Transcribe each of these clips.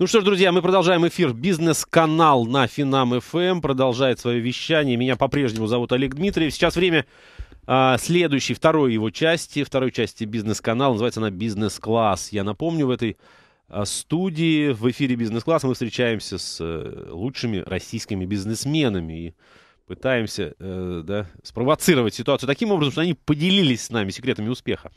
Ну что ж, друзья, мы продолжаем эфир. Бизнес-канал на Финам ФМ эм. продолжает свое вещание. Меня по-прежнему зовут Олег Дмитриев. Сейчас время а, следующей, второй его части, второй части бизнес-канала. Называется она «Бизнес-класс». Я напомню, в этой а, студии в эфире «Бизнес-класс» мы встречаемся с э, лучшими российскими бизнесменами и пытаемся э, да, спровоцировать ситуацию таким образом, что они поделились с нами секретами успеха.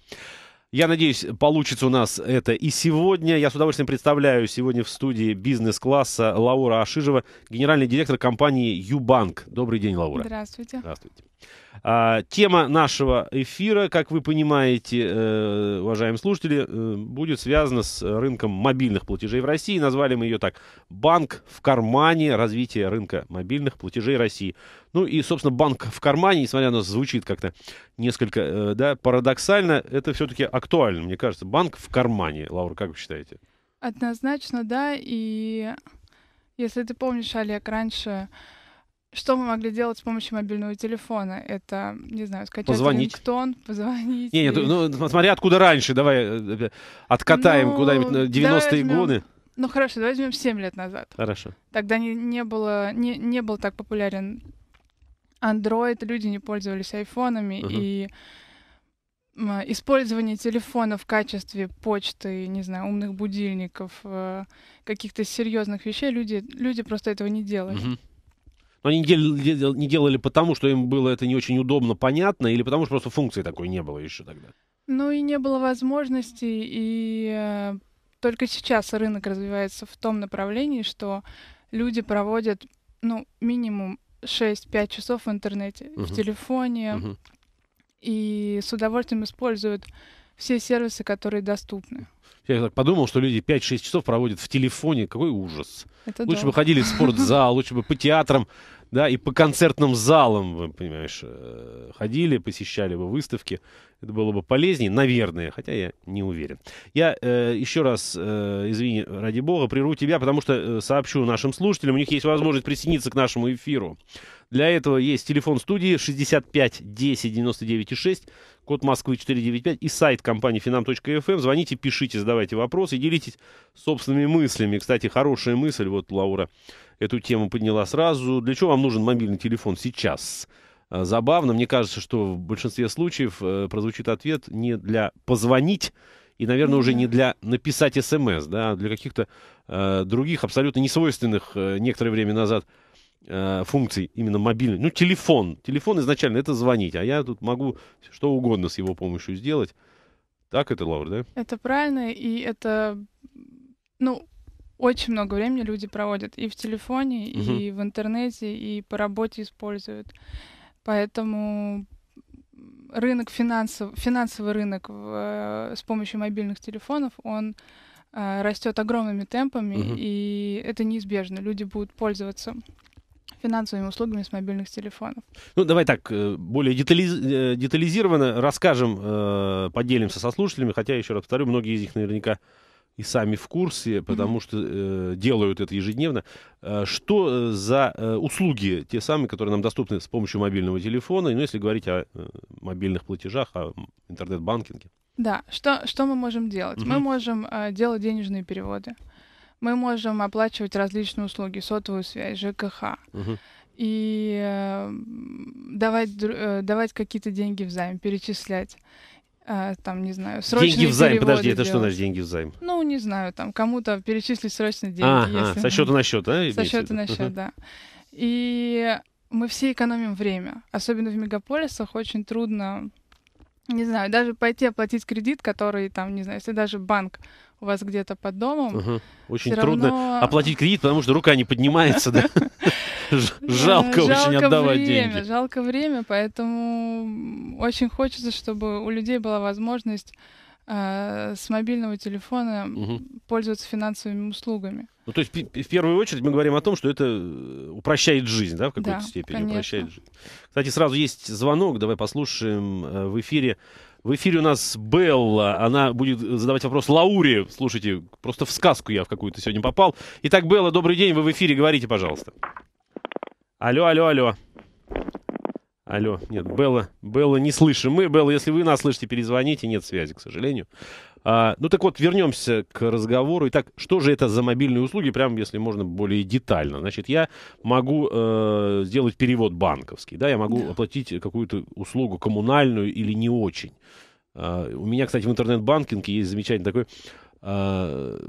Я надеюсь, получится у нас это и сегодня. Я с удовольствием представляю сегодня в студии бизнес-класса Лаура Ашижева, генеральный директор компании Юбанк. Добрый день, Лаура. Здравствуйте. Здравствуйте. А, тема нашего эфира, как вы понимаете, э, уважаемые слушатели, э, будет связана с рынком мобильных платежей в России. Назвали мы ее так «Банк в кармане. Развитие рынка мобильных платежей России». Ну и, собственно, банк в кармане, несмотря на то, звучит как-то несколько э, да, парадоксально, это все-таки актуально, мне кажется. Банк в кармане, Лаура, как вы считаете? Однозначно, да. И если ты помнишь, Олег, раньше что мы могли делать с помощью мобильного телефона? Это, не знаю, скачать позвонить. рингтон, позвонить. Не, не, и... ну, ну смотря откуда раньше, давай э, э, откатаем ну, куда-нибудь на 90-е возьмем... годы. Ну хорошо, давай возьмем 7 лет назад. Хорошо. Тогда не, не, было, не, не был так популярен Android, люди не пользовались айфонами, uh-huh. и использование телефона в качестве почты, не знаю, умных будильников, э, каких-то серьезных вещей, люди, люди просто этого не делали. Uh-huh. Но они не делали, не делали потому, что им было это не очень удобно, понятно, или потому что просто функции такой не было еще тогда? Ну и не было возможности, и э, только сейчас рынок развивается в том направлении, что люди проводят, ну, минимум 6-5 часов в интернете, угу. в телефоне, угу. и с удовольствием используют все сервисы, которые доступны. Я так подумал, что люди 5-6 часов проводят в телефоне. Какой ужас. Это лучше да. бы ходили в спортзал, лучше бы по театрам, да, и по концертным залам, понимаешь, э, ходили, посещали бы выставки. Это было бы полезнее, наверное, хотя я не уверен. Я э, еще раз, э, извини, ради бога, прерву тебя, потому что э, сообщу нашим слушателям, у них есть возможность присоединиться к нашему эфиру. Для этого есть телефон студии 65 10 99 6, код Москвы 495 и сайт компании finam.fm. Эм. Звоните, пишите, задавайте вопросы, делитесь собственными мыслями. Кстати, хорошая мысль, вот Лаура эту тему подняла сразу. Для чего вам нужен мобильный телефон сейчас? Э, забавно, мне кажется, что в большинстве случаев э, прозвучит ответ не для позвонить, и, наверное, уже не для написать смс, эм да, а для каких-то э, других абсолютно несвойственных э, некоторое время назад э, э, функций именно мобильных. Ну, телефон. Телефон изначально это звонить, а я тут могу что угодно с его помощью сделать. Так это, Лаура, да? Это правильно, и это, ну, очень много времени люди проводят и в телефоне, угу. и в интернете, и по работе используют. Поэтому рынок финансов, финансовый рынок в, э, с помощью мобильных телефонов, он э, растет огромными темпами, угу. и это неизбежно. Люди будут пользоваться финансовыми услугами с мобильных телефонов. Ну, давай так, э, более детали... Э, детализированно расскажем, э, поделимся со слушателями, хотя, еще раз повторю, многие из них наверняка и сами в курсе, потому mm-hmm. что э, делают это ежедневно. Э, что за э, услуги, те самые, которые нам доступны с помощью мобильного телефона, ну, если говорить о э, мобильных платежах, о интернет-банкинге? Да, что, что мы можем делать? Mm-hmm. Мы можем э, делать денежные переводы. Э, мы можем оплачивать различные услуги, сотовую связь, ЖКХ. Угу. И э, давать, э, давать какие-то деньги в займ, перечислять. Э, там, не знаю, срочные Деньги в займ, подожди, это что значит деньги в займ? Ну, не знаю, там, кому-то перечислить срочно деньги. А, если... а со счета на счет, да? Со счета на счет, да. И мы все экономим время. Особенно в мегаполисах очень трудно не знаю, даже пойти оплатить кредит, который там, не знаю, если даже банк у вас где-то под домом. Угу. Очень трудно равно... оплатить кредит, потому что рука не поднимается, да? Жалко очень отдавать деньги. Жалко время, поэтому очень хочется, чтобы у людей была возможность Э, с мобильного телефона угу. пользоваться финансовыми услугами. Ну, то есть, в первую очередь, мы говорим о том, что это э, упрощает жизнь, да, в какой-то да, степени конечно. упрощает жизнь. Кстати, сразу есть звонок, давай послушаем э, в эфире. В эфире у нас Белла, она будет задавать вопрос Лауре. Слушайте, просто в сказку я в какую-то сегодня попал. Итак, Белла, добрый день, вы в эфире, говорите, пожалуйста. Алло, алло, алло. Алло, нет, Белла, Белла не слышим мы. Белла, если вы нас слышите, перезвоните. Нет связи, к сожалению. А, ну так вот, вернемся к разговору. Итак, что же это за мобильные услуги, прям если можно более детально? Значит, я могу э, сделать перевод банковский, да, я могу да. оплатить какую-то услугу коммунальную или не очень. Uh, у меня, кстати, в интернет-банкинге есть замечательный такой, uh, а,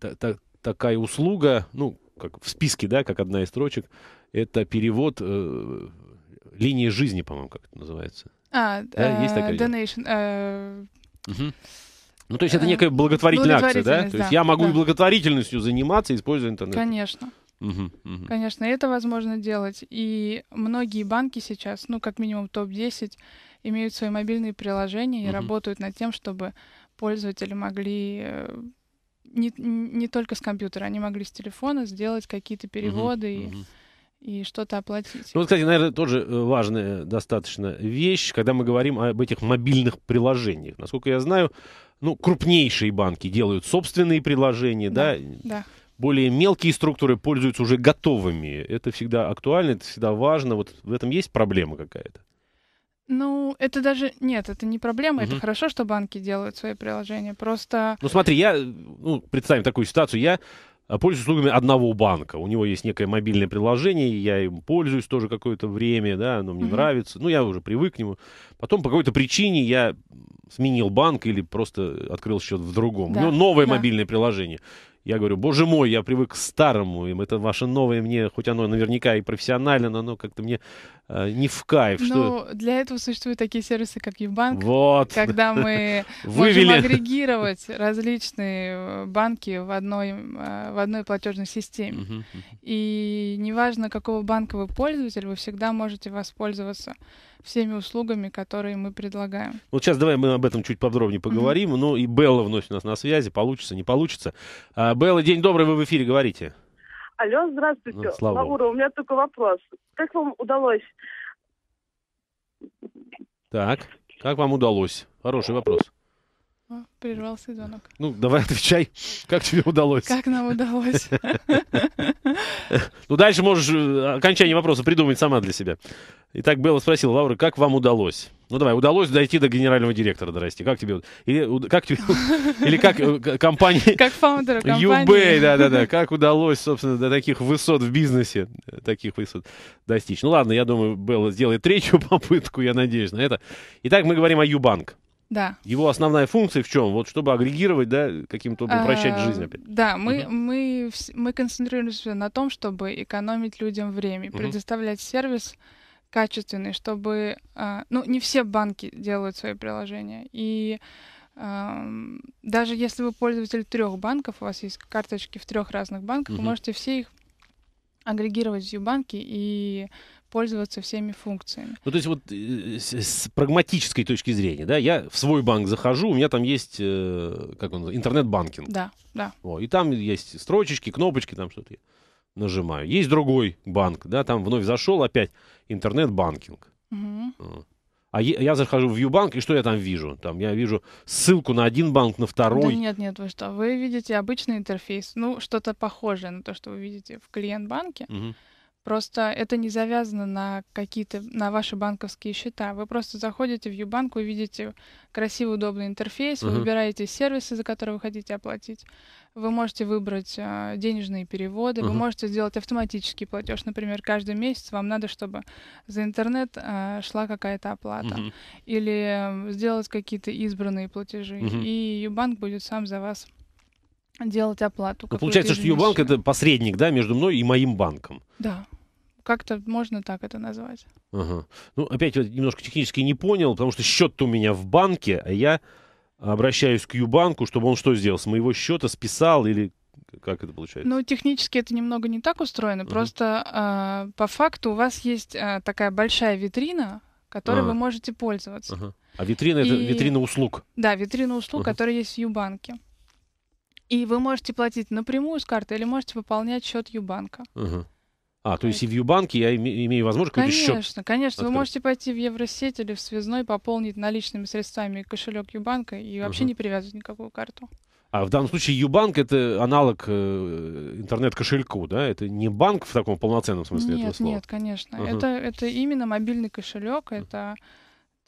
та, та, такая услуга, ну, как в списке, да, как одна из строчек, это перевод uh, линии жизни, по-моему, как это называется. А, да, э, есть такая. Э, donation. Э... Угу. Ну, то есть э, это некая благотворительная акция, да? То есть я могу да. и благотворительностью заниматься, используя интернет. Конечно. Угу, угу. Конечно, это возможно делать. И многие банки сейчас, ну, как минимум топ-10, имеют свои мобильные приложения и угу. работают над тем, чтобы пользователи могли э, не, не только с компьютера, они могли с телефона сделать какие-то переводы угу, и угу и что-то оплатить. Ну, вот, кстати, наверное, тоже э, важная достаточно вещь, когда мы говорим об этих мобильных приложениях. Насколько я знаю, ну, крупнейшие банки делают собственные приложения, да? Да. да. Более мелкие структуры пользуются уже готовыми. Это всегда актуально, это всегда важно. Вот в этом есть проблема какая-то? Ну, это даже... Нет, это не проблема. Угу. Это хорошо, что банки делают свои приложения. Просто... Ну, смотри, я... Э, ну, представим такую ситуацию. Я Э, пользуюсь услугами одного банка. У него есть некое мобильное приложение, я им пользуюсь тоже какое-то время, да, оно мне mm-hmm. нравится. Ну, я уже привык к нему. Потом по какой-то причине я сменил банк или просто открыл счет в другом. Да. У него новое да. мобильное приложение. Я говорю, боже мой, я привык к старому, им это ваше новое мне, хоть оно наверняка и профессионально, но оно как-то мне Э, не в кайф. Ну, что... для этого существуют такие сервисы, как Юбанк, вот. когда мы Вывели. можем агрегировать различные э, банки в одной, э, в одной платежной системе. uh И неважно, какого банка вы пользователь, вы всегда можете воспользоваться всеми услугами, которые мы предлагаем. Вот сейчас давай мы об этом чуть подробнее поговорим. mm Ну и Белла вновь у нас на связи, получится, не получится. А, Белла, день добрый, вы в эфире говорите. Алло, здравствуйте. Э, слава Лаура, у меня только вопрос. Как вам удалось? Так, как вам удалось? Хороший вопрос. О, прервался звонок. Ну, давай отвечай. Как тебе удалось? Как нам удалось? Ну, дальше можешь э, окончание вопроса придумать сама для себя. Итак, Белла спросил Лаура, как вам удалось? Ну давай, удалось дойти до генерального директора дорасти. Как тебе? Или как, тебе, э, или как компания... Как фаундера компании. UB, да-да-да. Как удалось, собственно, до таких высот в бизнесе, э, таких высот достичь? Ну ладно, я думаю, Белла сделает третью попытку, я надеюсь на это. Итак, мы говорим о Юбанк. Да. Его основная функция в чем? Вот чтобы агрегировать, да, каким-то а, упрощать а, жизнь опять. Да, мы, угу. мы, мы концентрируемся на том, чтобы экономить людям время, угу. предоставлять сервис, качественный, чтобы... А, ну, не все банки делают свои приложения. И даже если вы пользователь трех банков, у вас есть карточки в трех разных банках, угу. вы можете все их агрегировать в Юбанке и пользоваться всеми функциями. Ну, то есть вот э, с прагматической точки зрения, да, я в свой банк захожу, у меня там есть, э, как он, интернет-банкинг. Да, да. О, и там есть строчечки, кнопочки, там что-то нажимаю. Есть другой банк, да, там вновь зашел опять интернет-банкинг. Угу. А, а я захожу в Юбанк, и что я там вижу? Там я вижу ссылку на один банк, на второй. Да нет, нет, вы что? Вы видите обычный интерфейс, ну, что-то похожее на то, что вы видите в клиент-банке. Угу. Просто это не завязано на какие-то, на ваши банковские счета. Вы просто заходите в Юбанк, вы видите красивый, удобный интерфейс, uh вы выбираете сервисы, за которые вы хотите оплатить. Вы можете выбрать э, денежные переводы, uh-huh. вы можете сделать автоматический платеж. Например, каждый месяц вам надо, чтобы за интернет э, шла какая-то оплата. Uh-huh. Или сделать какие-то избранные платежи. Uh-huh. И Юбанк будет сам за вас делать оплату. Ну, получается, что Юбанк это посредник, да, между мной и моим банком. Да как-то можно так это назвать. Ага. Ну, опять вот немножко технически не понял, потому что счет у меня в банке, а я обращаюсь к Юбанку, чтобы он что сделал? С моего счета списал или как это получается? Ну, технически это немного не так устроено. Uh-huh. Просто э, по факту у вас есть э, такая большая витрина, которой uh-huh. вы можете пользоваться. Uh-huh. А витрина И... это витрина услуг? Да, витрина услуг, uh-huh. которая есть в Юбанке. И вы можете платить напрямую с карты или можете пополнять счет Юбанка. Uh-huh. А, то есть и в Юбанке я имею возможность конечно, какой-то счет Конечно, конечно. Вы можете пойти в Евросеть или в связной, пополнить наличными средствами кошелек Юбанка и вообще uh не привязывать никакую карту. А в данном случае Юбанк это аналог э, интернет-кошельку, да? Это не банк в таком полноценном смысле нет, этого слова. Нет, конечно. uh Это, это именно мобильный кошелек, это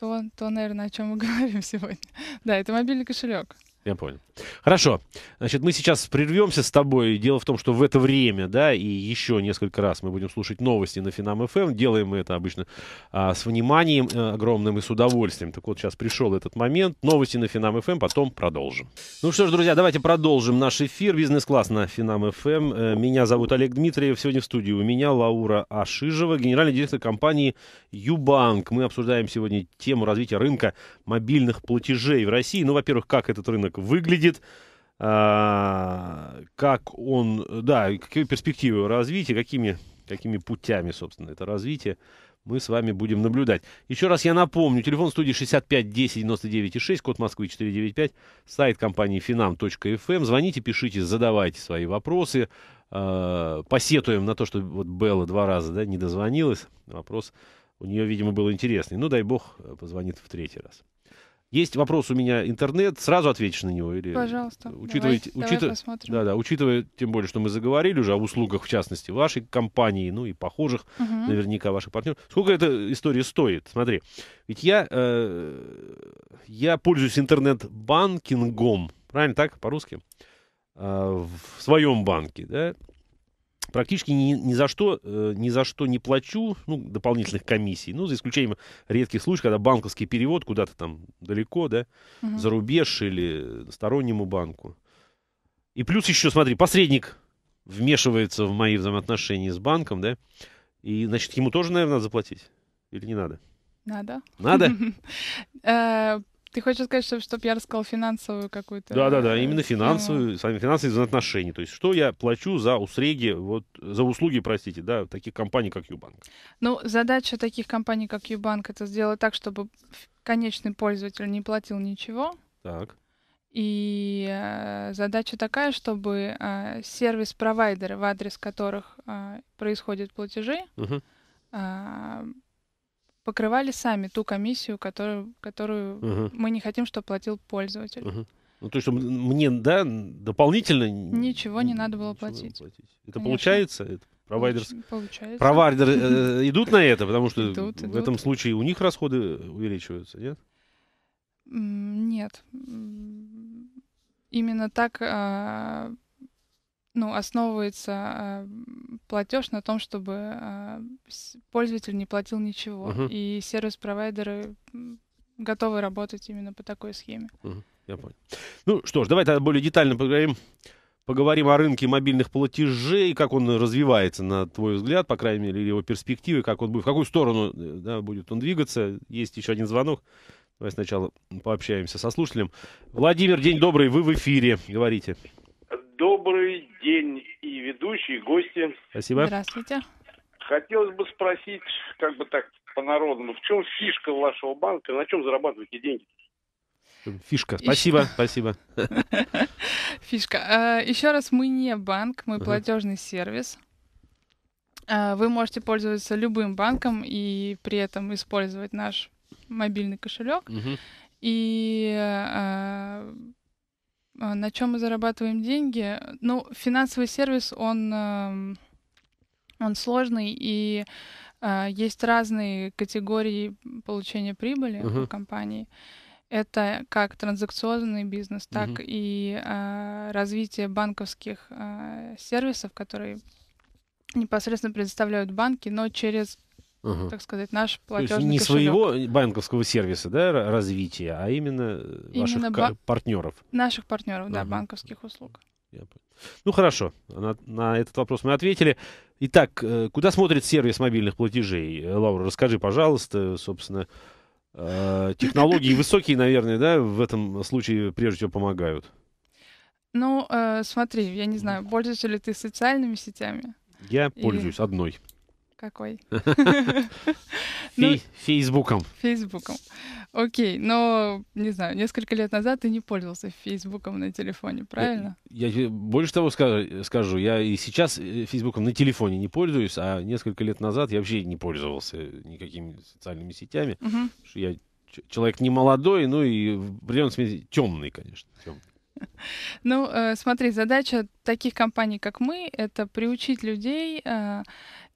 то, то, наверное, о чем мы говорим сегодня. да, это мобильный кошелек. Я понял. Хорошо. Значит, мы сейчас прервемся с тобой. Дело в том, что в это время, да, и еще несколько раз мы будем слушать новости на Финам ФМ. Эм. Делаем мы это обычно а, с вниманием а, огромным и с удовольствием. Так вот, сейчас пришел этот момент. Новости на Финам ФМ, эм, потом продолжим. Ну что ж, друзья, давайте продолжим наш эфир. Бизнес-класс на Финам ФМ. Эм. Э, меня зовут Олег Дмитриев. Сегодня в студии у меня Лаура Ашижева, генеральный директор компании Юбанк. Мы обсуждаем сегодня тему развития рынка мобильных платежей в России. Ну, во-первых, как этот рынок человек выглядит, а, как он, да, какие перспективы развития, какими, какими путями, собственно, это развитие мы с вами будем наблюдать. Еще раз я напомню, телефон студии 65 10 99 6, код Москвы 495, сайт компании finam.fm. Эм. Звоните, пишите, задавайте свои вопросы. А, посетуем на то, что вот Белла два раза да, не дозвонилась. Вопрос у нее, видимо, был интересный. Ну, дай бог, э, позвонит в третий раз. Есть вопрос у меня интернет, сразу ответишь на него? Или... Пожалуйста. Учитывая, давай, учит... давай Да, да, учитывая, тем более, что мы заговорили уже о услугах, в частности, вашей компании, ну и похожих, угу. наверняка, ваших партнеров. Сколько эта история стоит? Смотри, ведь я, э, я пользуюсь интернет-банкингом, правильно так, по-русски? Э, в своем банке, да, практически ни, ни за что э, ни за что не плачу ну, дополнительных комиссий, ну, за исключением редких случаев, когда банковский перевод куда-то там далеко, да, угу. за рубеж или стороннему банку. И плюс еще, смотри, посредник вмешивается в мои взаимоотношения с банком, да, и, значит, ему тоже, наверное, надо заплатить? Или не надо? Надо. Надо? Э, ты хочешь сказать, чтобы, чтобы я рассказал финансовую какую-то? Да, да, да, э, именно финансовую, сами финансовые из То есть, что я плачу за услуги, вот за услуги, простите, да, таких компаний, как Юбанк. Ну, задача таких компаний, как Юбанк, это сделать так, чтобы конечный пользователь не платил ничего. Так. И э, задача такая, чтобы э, сервис-провайдеры, в адрес которых э, происходят платежи, угу. э, покрывали сами ту комиссию, которую, которую угу. мы не хотим, чтобы платил пользователь. Угу. Ну, то есть мне, да, дополнительно... Ничего не надо было платить. платить. Это Конечно. получается? Это провайдерс... Получается. Провайдеры э, идут на это, потому что идут, в идут. этом случае у них расходы увеличиваются, нет? Нет. Именно так э, ну, основывается э, платеж на том, чтобы э, пользователь не платил ничего. Угу. И сервис-провайдеры готовы работать именно по такой схеме. Угу. Я понял. Ну что ж, давай тогда более детально поговорим. Поговорим о рынке мобильных платежей, как он развивается, на твой взгляд, по крайней мере, его перспективы, как он будет, в какую сторону э, да, будет он двигаться. Есть еще один звонок. Давай сначала пообщаемся со слушателем. Владимир, день добрый, вы в эфире, говорите. Добрый день и ведущие, и гости. Спасибо. Здравствуйте. Хотелось бы спросить, как бы так по-народному, в чем фишка вашего банка, на чем зарабатываете деньги? Фишка. Спасибо, Еще... спасибо. Фишка. А, Еще раз, мы не банк, мы платежный сервис. А, вы можете пользоваться любым банком и при этом использовать наш мобильный кошелек. И а, а, на чем мы зарабатываем деньги? Ну, финансовый сервис, он, эм, он сложный, и а, есть разные категории получения прибыли uh-huh. у компании. Это как транзакционный бизнес, так uh-huh. и а, развитие банковских сервисов, которые непосредственно предоставляют банки, но через угу. так сказать, наш платежный То есть не кошелек. своего банковского сервиса, да, развития, а именно, э, именно ваших ба- партнеров. Наших партнеров, угу. да, банковских услуг. Ну хорошо, на, на этот вопрос мы ответили. Итак, э, куда смотрит сервис мобильных платежей? Э, Лаура, расскажи, пожалуйста, собственно, технологии высокие, наверное, да, в этом случае прежде всего помогают. Ну, смотри, я не знаю, пользуешься ли ты социальными сетями? Я пользуюсь одной. Какой? Ну, фейсбуком. Фейсбуком. Окей, но, не знаю, несколько лет назад ты не пользовался Фейсбуком на телефоне, правильно? Я, больше того скажу, скажу, я и сейчас э, Фейсбуком на телефоне не пользуюсь, а несколько лет назад я вообще не пользовался никакими социальными сетями. Я человек не молодой, ну и в определенном смысле темный, конечно. Темный. Ну, э, смотри, задача таких компаний, как мы, это приучить людей э,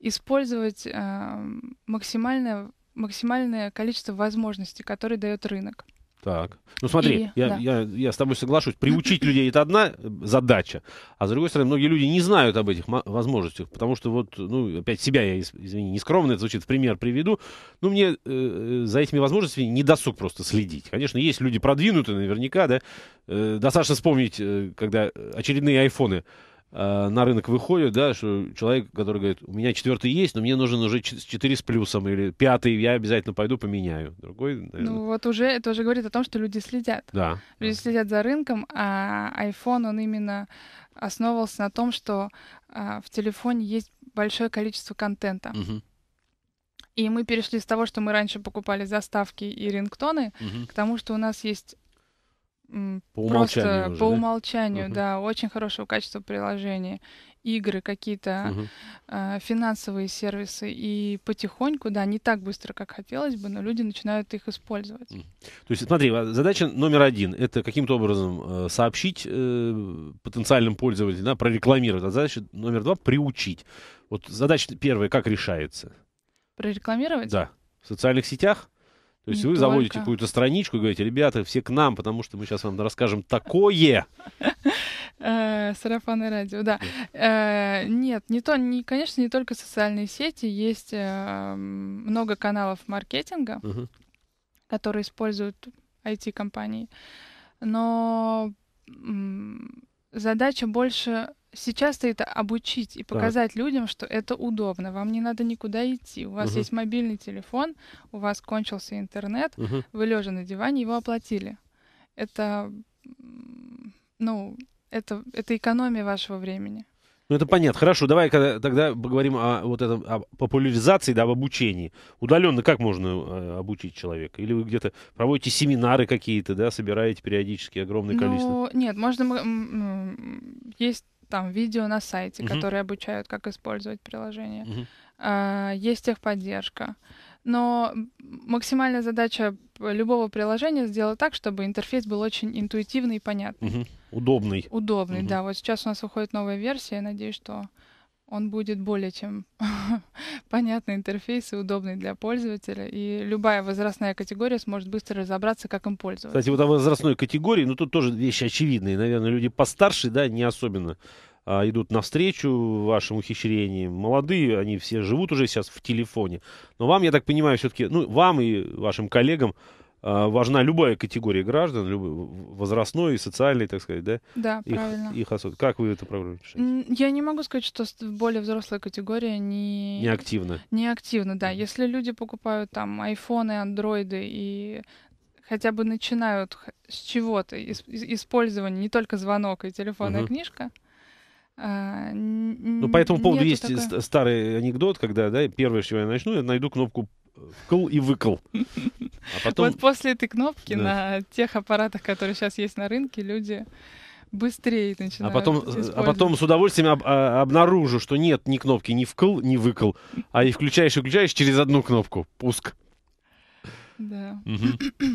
использовать эм, максимальное, максимальное количество возможностей, которые дает рынок. Так. Ну смотри, и, я, да. я, я с тобой соглашусь. Приучить людей это одна э, задача, а с другой стороны, многие люди не знают об этих возможностях, потому что вот, ну, опять себя я, извини, нескромно это звучит, в пример приведу. Ну, мне э, э за этими возможностями не досуг просто следить. Конечно, есть люди продвинутые наверняка, да. Э, достаточно вспомнить, э, когда э, очередные айфоны Э, на рынок выходит, да, что человек, который говорит, у меня четвертый есть, но мне нужен уже четыре с плюсом или пятый, я обязательно пойду поменяю. Другой, наверное... Ну вот уже это уже говорит о том, что люди следят. Да. Люди да. следят за рынком, а iPhone, он именно основывался на том, что а, в телефоне есть большое количество контента. Угу. И мы перешли с того, что мы раньше покупали заставки и рингтоны, угу. к тому, что у нас есть по просто уже, по да? умолчанию, uh-huh. да, очень хорошего качества приложения, игры какие-то, uh-huh. э, финансовые сервисы и потихоньку, да, не так быстро, как хотелось бы, но люди начинают их использовать. Uh-huh. То есть, смотри, а, задача номер один – это каким-то образом э, сообщить э, потенциальным пользователям, да, прорекламировать. А задача номер два – приучить. Вот задача первая как решается? Прорекламировать? Да. В социальных сетях? То есть не вы только. заводите какую-то страничку и говорите, ребята, все к нам, потому что мы сейчас вам расскажем такое. Э, сарафанное радио, да. Э, нет, не то, не, конечно, не только социальные сети, есть э, много каналов маркетинга, которые используют IT-компании. Но задача больше Сейчас стоит обучить и показать так. людям, что это удобно. Вам не надо никуда идти. У вас угу. есть мобильный телефон, у вас кончился интернет, угу. вы лежа на диване, его оплатили. Это, ну, это, это экономия вашего времени. Ну, это понятно. Хорошо, давай тогда поговорим о вот этом, о популяризации, да, об обучении. Удаленно как можно э, обучить человека? Или вы где-то проводите семинары какие-то, да, собираете периодически огромное ну, Нет, можно... Есть там видео на сайте, угу. которые обучают, как использовать приложение. Угу. А, есть техподдержка. Но максимальная задача любого приложения сделать так, чтобы интерфейс был очень интуитивный и понятный. Угу. Удобный. Удобный, угу. да. Вот сейчас у нас выходит новая версия, я надеюсь, что он будет более чем понятный интерфейс и удобный для пользователя. И любая возрастная категория сможет быстро разобраться, как им пользоваться. Кстати, вот о возрастной категории, ну тут тоже вещи очевидные. Наверное, люди постарше, да, не особенно а, идут навстречу вашим ухищрениям. Молодые, они все живут уже сейчас в телефоне. Но вам, я так понимаю, все-таки, ну, вам и вашим коллегам Э, важна любая категория граждан, любой, возрастной и социальной, так сказать, да? Да, их, правильно. Их особ... Как вы это программу Я не могу сказать, что более взрослая категория не... Не активна. Не активна, да. Если люди покупают там айфоны, андроиды и хотя бы начинают с чего-то, использование, не только звонок и телефонная угу. книжка, а, ну, по этому поводу есть такой... старый анекдот, когда, да, первое, с чего я начну, я найду кнопку вкл и выкл. А потом... Вот после этой кнопки да. на тех аппаратах, которые сейчас есть на рынке, люди быстрее начинают а потом, э, а потом с удовольствием об, а, обнаружу, что нет ни кнопки ни вкл, ни выкл, а и включаешь и включаешь через одну кнопку. Пуск. Да. Угу.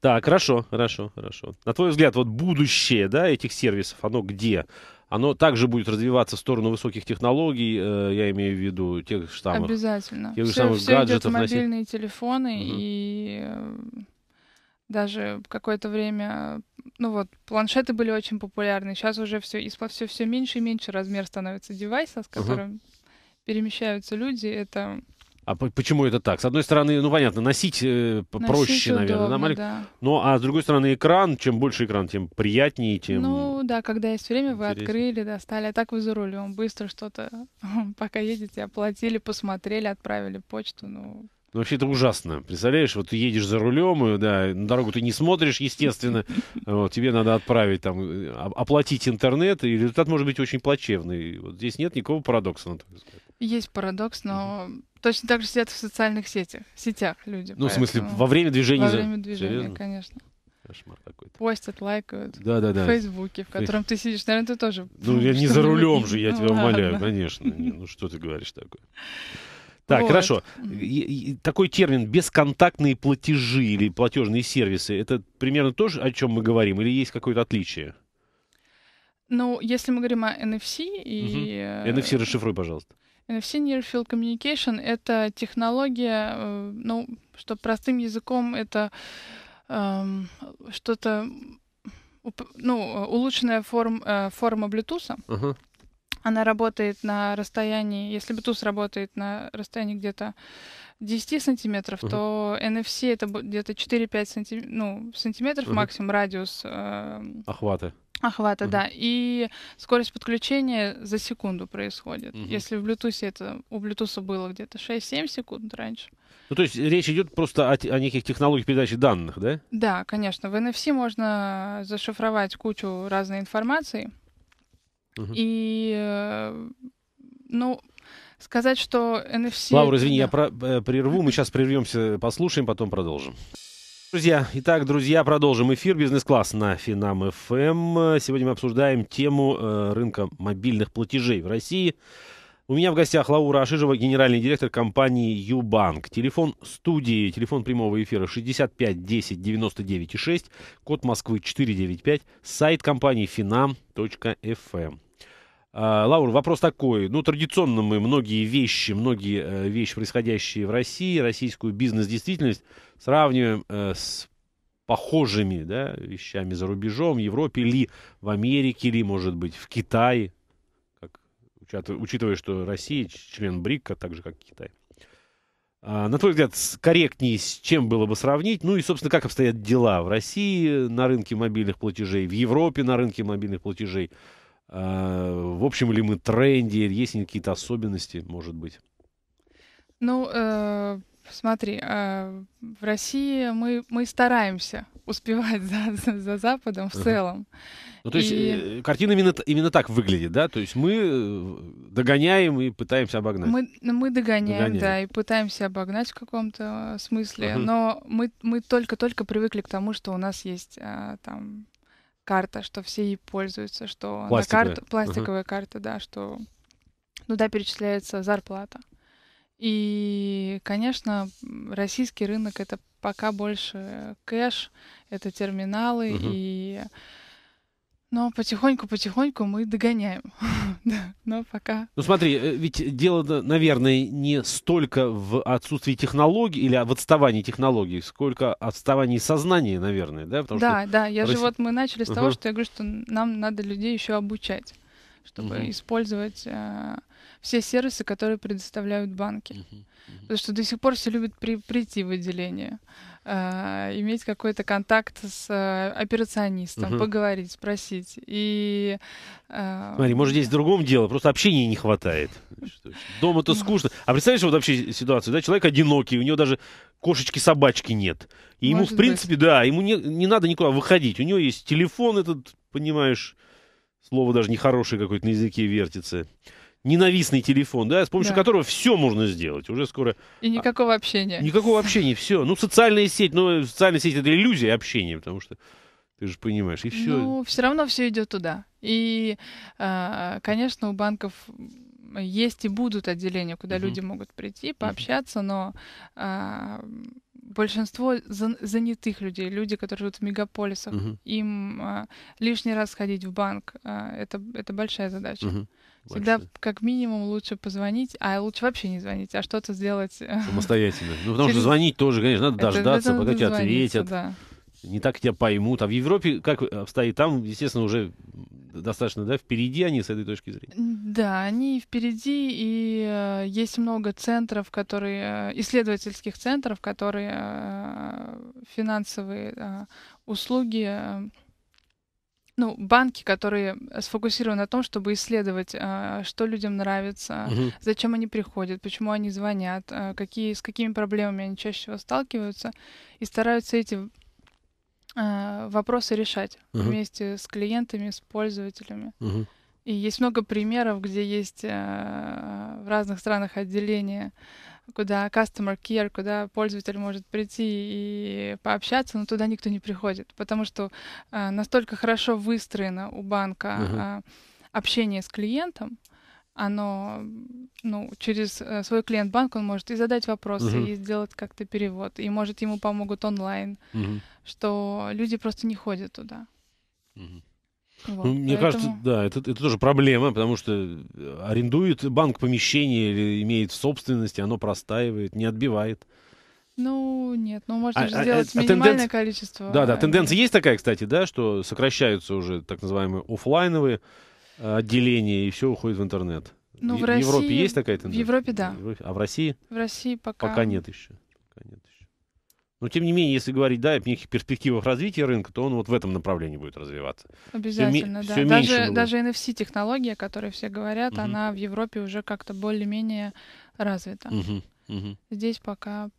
Так, хорошо, хорошо, хорошо. На твой взгляд, вот будущее да, этих сервисов, оно где? оно также будет развиваться в сторону высоких технологий, э, я имею в виду тех же самых... Обязательно. Тех же все, самых все гаджетов. Идет мобильные носить. телефоны угу. и э, даже какое-то время... Ну вот, планшеты были очень популярны. Сейчас уже все, все, все меньше и меньше размер становится девайса, с которым угу. перемещаются люди. Это а почему это так? С одной стороны, ну понятно, носить, э, носить проще, удобно, наверное, на малик... да. Но ну, а с другой стороны, экран, чем больше экран, тем приятнее, тем. Ну да, когда есть время, Интереснее. вы открыли, достали, а так вы за рулем, быстро что-то, пока едете, оплатили, посмотрели, отправили почту, ну. Ну, вообще это ужасно. Представляешь, вот ты едешь за рулем, и, да, на дорогу ты не смотришь, естественно. Вот, тебе надо отправить там, э, оплатить интернет, и результат может быть очень плачевный. Вот здесь нет никакого парадокса, на твой есть парадокс, но mm-hmm. точно так же сидят в социальных сетях, сетях люди. Ну, поэтому... в смысле, во время движения? Во время движения, Серьезно? конечно. Кошмар какой-то. Постят, лайкают. Да, да, да. В Фейсбуке, в котором Фейс... ты сидишь. Наверное, ты тоже. Ну, я не за рулем же, я ну тебя умоляю, конечно. Ну, что ты говоришь такое? Так, вот. хорошо. такой термин бесконтактные платежи или платежные сервисы, это примерно то же, о чем мы говорим, или есть какое-то отличие? Ну, если мы говорим о NFC и... Угу. NFC э, расшифруй, пожалуйста. Э, NFC Near Field Communication — это технология, э, ну, что простым языком это эм, что-то, ну, улучшенная форм, э, форма Bluetooth. Uh-huh. Она работает на расстоянии, если Bluetooth работает на расстоянии где-то 10 сантиметров, uh-huh. то NFC это где-то 4-5 сантим... ну, сантиметров uh-huh. максимум радиус. Э, Охвата. Охвата, угу. да. И скорость подключения за секунду происходит. Угу. Если в Bluetooth это у Bluetooth было где-то 6-7 секунд раньше. Ну, то есть речь идет просто о, о неких технологиях передачи данных, да? Да, конечно. В NFC можно зашифровать кучу разной информации. Угу. И, ну, сказать, что NFC... Лаура, извини, да. я про- э, прерву. Мы сейчас прервемся, послушаем, потом продолжим. Друзья, итак, друзья, продолжим эфир «Бизнес-класс» на Финам ФМ. Эм. Сегодня мы обсуждаем тему э, рынка мобильных платежей в России. У меня в гостях Лаура Ашижева, генеральный директор компании Юбанк. Телефон студии, телефон прямого эфира 65 10 99 6, код Москвы 495, сайт компании finam.fm. А, Лаур, вопрос такой. Ну, традиционно мы многие вещи, многие э, вещи, происходящие в России, российскую бизнес-действительность, сравниваем э, с похожими да, вещами за рубежом, в Европе ли, в Америке ли, может быть, в Китае, как, учитывая, что Россия член БРИКа, так же, как Китай. А, на твой взгляд, корректнее с чем было бы сравнить? Ну и, собственно, как обстоят дела в России на рынке мобильных платежей, в Европе на рынке мобильных платежей, а, в общем ли мы тренде, есть ли какие-то особенности, может быть? Ну, э, смотри, э, в России мы, мы стараемся успевать за, за Западом в uh-huh. целом. Ну, то и... есть э, картина именно, именно так выглядит, да? То есть мы э, догоняем и пытаемся обогнать. Мы, ну, мы догоняем, догоняем, да, и пытаемся обогнать в каком-то смысле. Uh-huh. Но мы, мы только-только привыкли к тому, что у нас есть а, там карта, что все ей пользуются, что пластиковая, на карту, пластиковая uh-huh. карта, да, что туда ну перечисляется зарплата. И, конечно, российский рынок это пока больше кэш, это терминалы uh-huh. и но потихоньку-потихоньку мы догоняем. да, но пока... Ну смотри, э, ведь дело, наверное, не столько в отсутствии технологий или в отставании технологий, сколько отставании сознания, наверное, да? Потому да, что да, я Россия... же вот мы начали с uh-huh. того, что я говорю, что нам надо людей еще обучать, чтобы uh-huh. использовать э, все сервисы, которые предоставляют банки. Uh-huh. Uh-huh. Потому что до сих пор все любят при- прийти в отделение. А, иметь какой-то контакт с э, операционистом, угу. поговорить, спросить. И, э, Смотри, может, здесь в другом дело, просто общения не хватает. Дома-то скучно. А представляешь вот вообще ситуацию, да, человек одинокий, у него даже кошечки, собачки нет. И ему, может в принципе, быть. да, ему не, не надо никуда выходить. У него есть телефон этот, понимаешь, слово даже нехорошее какое-то на языке вертится ненавистный телефон, да, с помощью да. которого все можно сделать. Уже скоро... И никакого общения. Никакого общения, все. Ну, социальная сеть, ну, социальная сеть это иллюзия общения, потому что ты же понимаешь, и все. Ну, все равно все идет туда. И, а, конечно, у банков есть и будут отделения, куда угу. люди могут прийти, пообщаться, но а, большинство занятых людей, люди, которые живут в мегаполисах, угу. им а, лишний раз ходить в банк, а, это, это большая задача. Угу. Всегда большая. как минимум лучше позвонить, а лучше вообще не звонить, а что-то сделать... Э, Самостоятельно. Ну, потому через... что звонить тоже, конечно, надо это, дождаться, это пока тебе ответят. Да. Не так тебя поймут. А в Европе как обстоит? Там, естественно, уже достаточно, да, впереди они с этой точки зрения? Да, они впереди, и э, есть много центров, которые, э, исследовательских центров, которые э, финансовые услуги ну, банки, которые сфокусированы на том, чтобы исследовать, что людям нравится, угу. зачем они приходят, почему они звонят, какие, с какими проблемами они чаще всего сталкиваются, и стараются эти вопросы решать угу. вместе с клиентами, с пользователями. Угу. И есть много примеров, где есть э, в разных странах отделения, куда customer care, куда пользователь может прийти и пообщаться, но туда никто не приходит, потому что э, настолько хорошо выстроено у банка uh-huh. э, общение с клиентом, оно ну, через э, свой клиент-банк он может и задать вопросы, uh-huh. и сделать как-то перевод, и может ему помогут онлайн, uh-huh. что люди просто не ходят туда. Uh-huh. Вот, ну, мне поэтому... кажется, да, это, это тоже проблема, потому что э, арендует банк помещение или имеет в собственности, оно простаивает, не отбивает. Ну, нет, ну можно а, же а, сделать а, а минимальное тенденци... количество. Да, да, тенденция есть такая, кстати, да, что сокращаются уже так называемые офлайновые э, отделения, и все уходит в интернет. Ну, в, в России... Европе есть такая тенденция? В Европе, да. В Европе... А в России? В России пока... Пока нет еще. Но, тем не менее, если говорить, да, о неких перспективах развития рынка, то он вот в этом направлении будет развиваться. Обязательно, все, да. Все даже, будет. даже NFC-технология, о которой все говорят, угу. она в Европе уже как-то более-менее развита. Угу, угу. Здесь пока,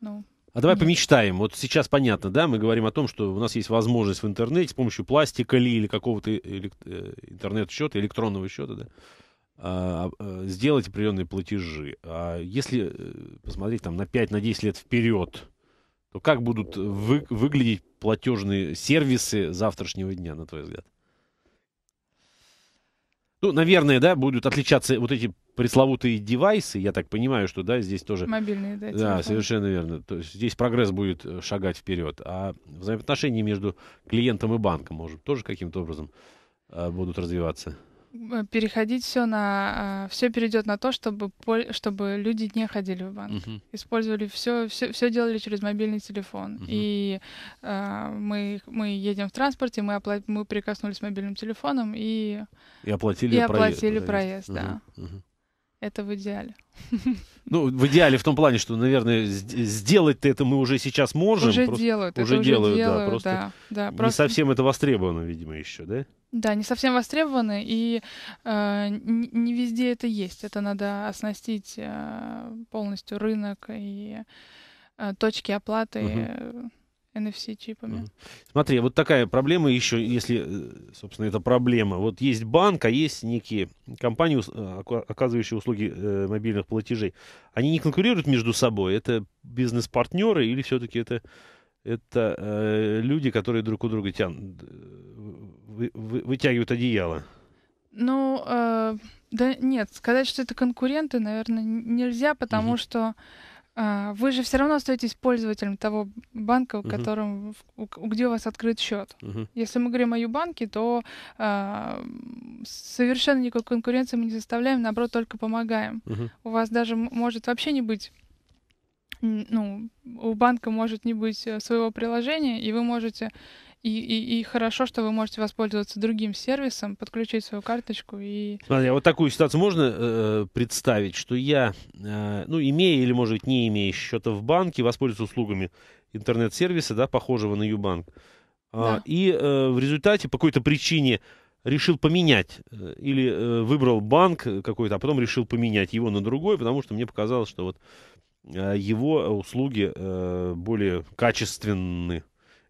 ну, а давай Нет. помечтаем. Вот сейчас понятно, да, мы говорим о том, что у нас есть возможность в интернете с помощью пластика ли или какого-то э, интернет-счета, электронного счета, да, а, а, сделать определенные платежи. А если э, посмотреть там на 5-10 на лет вперед, то ну, как будут вы, выглядеть платежные сервисы завтрашнего дня, на твой взгляд? Ну, наверное, да, будут отличаться вот эти пресловутые девайсы, я так понимаю, что, да, здесь тоже... Мобильные, да, телефон. Да, совершенно верно. То есть здесь прогресс будет э, шагать вперед. А взаимоотношения между клиентом и банком, может, тоже каким-то образом э, будут развиваться? переходить все на а, все перейдет на то, чтобы чтобы люди не ходили в банк, uh-huh. использовали все все все делали через мобильный телефон. Uh-huh. И э, мы мы едем в транспорте, мы оплат, мы прикоснулись мобильным телефоном и и оплатили и проезд, оплатили проезд, проезд да. Uh-huh. Uh-huh. Это в идеале. Ну, в идеале в том плане, что, наверное, сделать-то это мы уже сейчас можем. Уже просто, делают. Уже, делают, делают, да. Просто, да, да, не совсем это востребовано, видимо, еще, да? Да, не совсем востребованы, и э, не, не везде это есть. Это надо оснастить э, полностью рынок и э, точки оплаты. Угу. NFC-чипами. Mm. Смотри, вот такая проблема еще, если, э, собственно, это проблема. Вот есть банк, а есть некие компании, э, оказывающие услуги э, мобильных платежей. Они не конкурируют между собой? Это бизнес-партнеры или все-таки это, это люди, которые друг у друга тян... вы, вы, вытягивают одеяло? Ну, э, да нет, сказать, что это конкуренты, наверное, нельзя, потому mm-hmm. что... А, вы же все равно остаетесь пользователем того банка, угу. Uh -huh. где у вас открыт счет. Угу. Если мы говорим о Юбанке, то э, совершенно никакой конкуренции мы не заставляем, наоборот, только помогаем. Угу. У вас даже может вообще не быть ну, у банка может не быть э, своего приложения, и вы можете и, и, и хорошо, что вы можете воспользоваться другим сервисом, подключить свою карточку и... Смотри, а вот такую ситуацию можно э, представить, что я, э, ну, имея или, может быть, не имея счета в банке, воспользуюсь услугами интернет-сервиса, да, похожего на Юбанк. Да. и э, в результате по какой-то причине решил поменять э, или э, выбрал банк э, какой-то, а потом решил поменять его на другой, потому что мне показалось, что вот э, его услуги э, более качественные.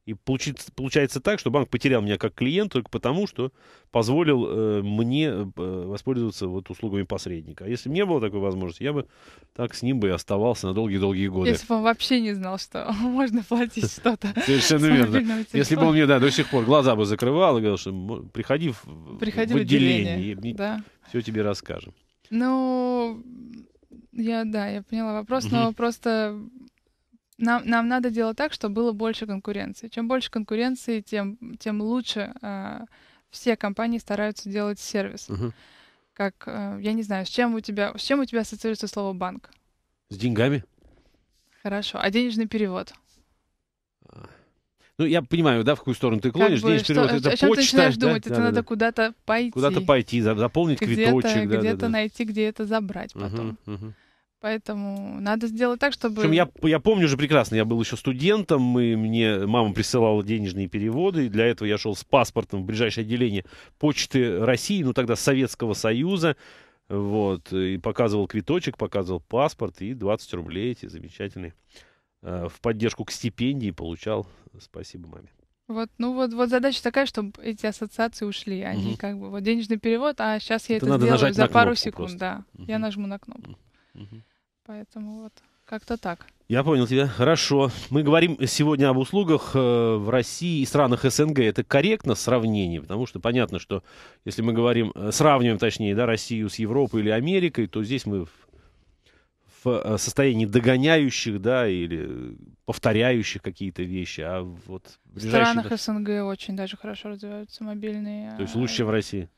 И получится, получается так, что банк потерял меня как клиент только потому, что позволил э, мне э, воспользоваться вот услугами посредника. А если бы не было такой возможности, я бы так с ним бы и оставался на долгие-долгие годы. Если бы он вообще не знал, что можно платить что-то. Совершенно верно. Если бы он мне да, до сих пор глаза бы закрывал и говорил, что приходи в, приходи в отделение, отделение да. все тебе расскажем. Ну, я, да, я поняла вопрос, но просто нам, нам надо делать так, чтобы было больше конкуренции. Чем больше конкуренции, тем, тем лучше э, все компании стараются делать сервис. Угу. Как, э, я не знаю, с чем у тебя, с чем у тебя ассоциируется слово банк? С деньгами. Хорошо. А денежный перевод? А, ну, я понимаю, да, в какую сторону ты клонишь. Как бы, Денежный перевод — это а почта. Ты начинаешь да? думать, да, это да, надо да. куда-то пойти. Куда-то пойти, заполнить где-то, квиточек. Где-то да, да, найти, где это забрать потом. Угу, угу. Поэтому надо сделать так, чтобы... Причем я, я помню же прекрасно, я был еще студентом, и мне мама присылала денежные переводы, и для этого я шел с паспортом в ближайшее отделение Почты России, ну тогда Советского Союза, вот, и показывал квиточек, показывал паспорт, и 20 рублей эти замечательные э, в поддержку к стипендии получал. Спасибо маме. Вот, ну вот, вот задача такая, чтобы эти ассоциации ушли. Они а угу. как бы вот денежный перевод, а сейчас я это, это надо сделаю за пару секунд, просто. да. Угу. Я нажму на кнопку. Угу. Поэтому вот как-то так. Я понял тебя. Хорошо. Мы говорим сегодня об услугах э, в России и странах СНГ. Это корректно сравнение, потому что понятно, что если мы говорим, э, сравниваем, точнее, да, Россию с Европой или Америкой, то здесь мы в э, состоянии догоняющих, да, или повторяющих какие-то вещи, а вот... В странах да... СНГ очень даже хорошо развиваются мобильные. То есть а, лучше, чем в России?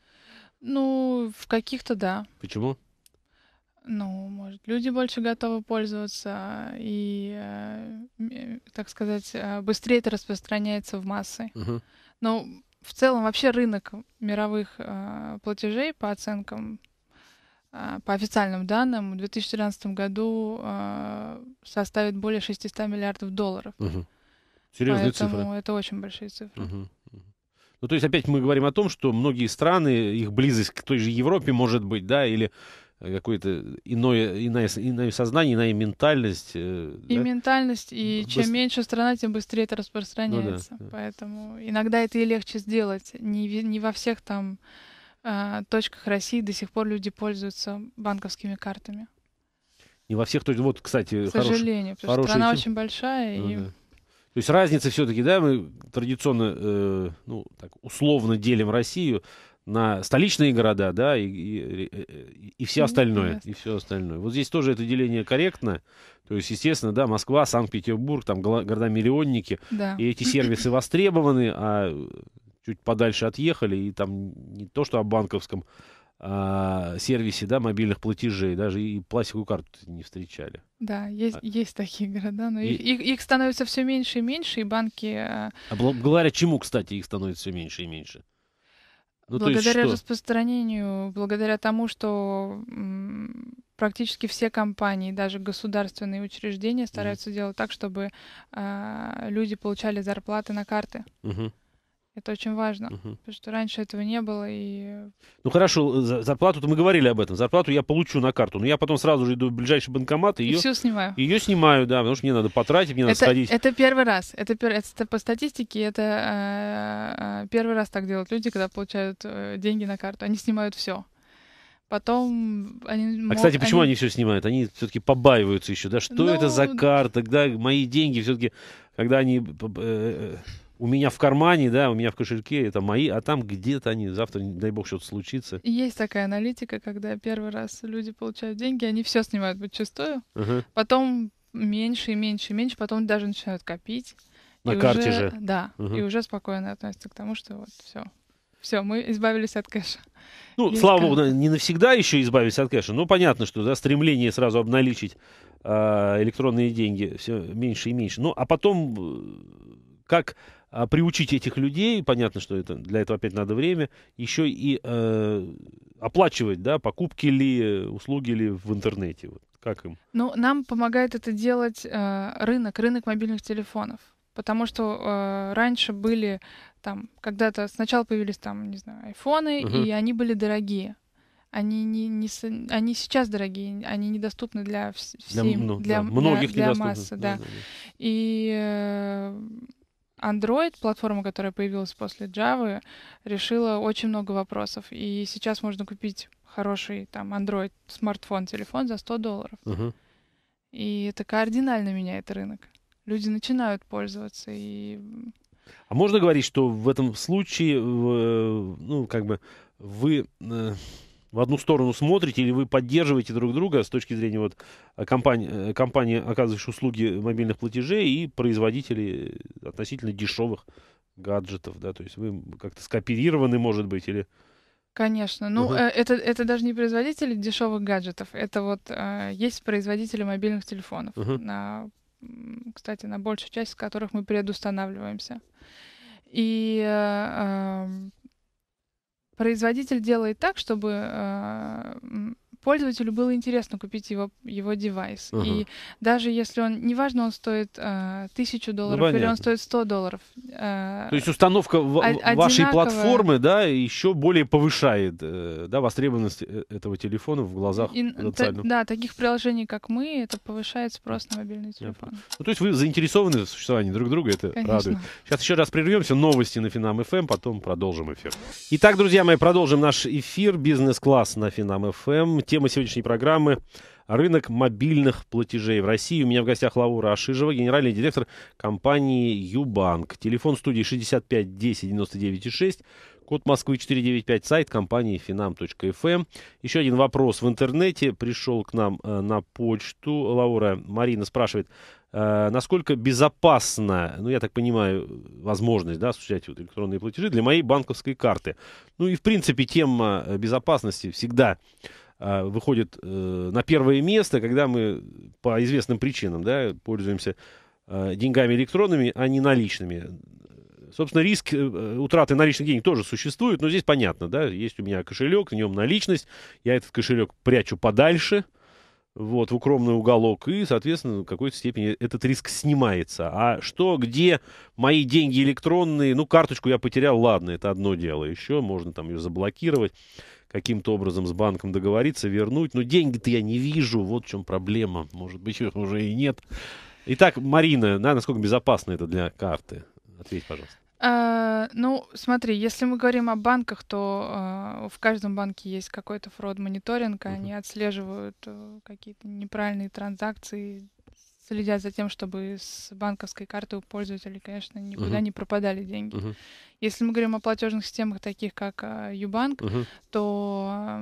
Ну, в каких-то, да. Почему? Ну, может, люди больше готовы пользоваться, и, э, э, так сказать, э, быстрее это распространяется в массы. Угу. Но в целом вообще рынок мировых платежей по оценкам по официальным данным, в 2013 году составит более 600 миллиардов долларов. Угу. Серьезные Поэтому цифры. это очень большие цифры. Угу. Ну, то есть опять мы говорим о том, что многие страны, их близость к той же Европе, может быть, да, или Э, какое-то иное, иное, иное сознание, иная ментальность. Э, и да? ментальность, и Быстр... чем меньше страна, тем быстрее это распространяется. Ну, да, да. Поэтому иногда это и легче сделать. Не, не во всех там э, точках России до сих пор люди пользуются банковскими картами. Не во всех точках. Вот, кстати, К хороший, сожалению, потому что страна тем... очень большая. Ну, и... да. То есть разница все-таки, да, мы традиционно, э, ну, так, условно делим Россию на столичные города, да, и, и, и все остальное, и все остальное. Вот здесь тоже это деление корректно. То есть, естественно, да, Москва, Санкт-Петербург, там города-миллионники, да. и эти сервисы востребованы, а чуть подальше отъехали, и там не то, что о банковском а, сервисе, да, мобильных платежей, даже и пластиковую карту не встречали. Да, есть, а, есть такие города, но и, их, их становится все меньше и меньше, и банки... А благодаря чему, кстати, их становится все меньше и меньше? Ну, благодаря распространению, благодаря тому, что практически все компании, даже государственные учреждения стараются mm-hmm. делать так, чтобы э, люди получали зарплаты на карты. Mm-hmm. Это очень важно, угу. потому что раньше этого не было. И... Ну хорошо, зарплату-то мы говорили об этом. Зарплату я получу на карту, но я потом сразу же иду в ближайший банкомат и, и ее... все снимаю. Ее снимаю, да, потому что мне надо потратить, мне это, надо сходить. Это первый раз. Это, это по статистике это э, э, первый раз так делают люди, когда получают э, деньги на карту. Они снимают все. Потом они... А, кстати, почему они, они все снимают? Они все-таки побаиваются еще, да? Что ну... это за карта? Да, мои деньги все-таки... Когда они... Э, э у меня в кармане, да, у меня в кошельке, это мои, а там где-то они, завтра, дай бог, что-то случится. Есть такая аналитика, когда первый раз люди получают деньги, они все снимают подчистую, uh-huh. потом меньше и меньше и меньше, потом даже начинают копить. На и карте уже, же. Да, uh-huh. и уже спокойно относятся к тому, что вот все. Все, мы избавились от кэша. Ну, Есть слава богу, не навсегда еще избавились от кэша. Ну, понятно, что да, стремление сразу обналичить э, электронные деньги все меньше и меньше. Ну, а потом э, как а, приучить этих людей, понятно, что это, для этого опять надо время, еще и э, оплачивать, да, покупки ли, услуги ли в интернете, вот, как им? Ну, нам помогает это делать э, рынок, рынок мобильных телефонов, потому что э, раньше были там, когда-то сначала появились там, не знаю, айфоны, угу. и они были дорогие, они не, не они сейчас дорогие, они недоступны для всем, для, ну, для, да, многих для, для массы, да. да. да, да. И э, Android, платформа, которая появилась после Java, решила очень много вопросов. И сейчас можно купить хороший там Android смартфон, телефон за 100 долларов. Угу. И это кардинально меняет рынок. Люди начинают пользоваться и... А можно говорить, что в этом случае, э, ну, как бы вы э, в одну сторону смотрите или вы поддерживаете друг друга с точки зрения вот э, э, компании, компании оказывающих услуги мобильных платежей и производителей э, относительно дешевых гаджетов, да, то есть вы как-то скооперированы, может быть, или... Конечно. Ну, угу. это, это даже не производители дешевых гаджетов. Это вот э, есть производители мобильных телефонов. Угу. На, кстати, на большую часть из которых мы предустанавливаемся. И э, эм, производитель делает так, чтобы э, пользователю было интересно купить его, его девайс. Угу. И даже если он, неважно, он стоит э, а, 1000 долларов ну, или он стоит 100 долларов, Э, то есть установка одинаковая. вашей платформы, да, еще более повышает, э, да, востребованность э, этого телефона в глазах И, Да, таких приложений, как мы, это повышает спрос на мобильный телефон. Ну, то есть вы заинтересованы в существовании друг друга, это Конечно. радует. Сейчас еще раз прервемся, новости на Финам ФМ, эм, потом продолжим эфир. Итак, друзья мои, продолжим наш эфир, бизнес-класс на Финам ФМ. Эм. Тема сегодняшней программы рынок мобильных платежей в России. У меня в гостях Лаура Ашижева, генеральный директор компании Юбанк. Телефон студии 65 10 99 6. Код Москвы 495, сайт компании finam.fm. Эм. Еще один вопрос в интернете пришел к нам э, на почту. Лаура Марина спрашивает, э, насколько безопасна, ну, я так понимаю, возможность, да, осуществлять вот электронные платежи для моей банковской карты. Ну, и, в принципе, тема безопасности всегда а, выходит э, на первое место, когда мы по известным причинам да, пользуемся а, деньгами электронными, а не наличными. Собственно, риск э, э, утраты наличных денег тоже существует, но здесь понятно, да, есть у меня кошелек, в нем наличность, я этот кошелек прячу подальше, вот, в укромный уголок, и, соответственно, в какой-то степени этот риск снимается. А что, где мои деньги электронные, ну, карточку я потерял, ладно, это одно дело, еще можно там ее заблокировать каким-то образом с банком договориться, вернуть. Но деньги-то я не вижу, вот в чем проблема. Может быть, их уже и нет. Итак, Марина, насколько безопасно это для карты? Ответь, пожалуйста. А, ну, смотри, если мы говорим о банках, то а, в каждом банке есть какой-то фрод-мониторинг, uh-huh. они отслеживают а, какие-то неправильные транзакции, следят за тем, чтобы с банковской карты у пользователей, конечно, никуда uh-huh. не пропадали деньги. Uh-huh. Если мы говорим о платежных системах, таких как Юбанк, uh-huh. то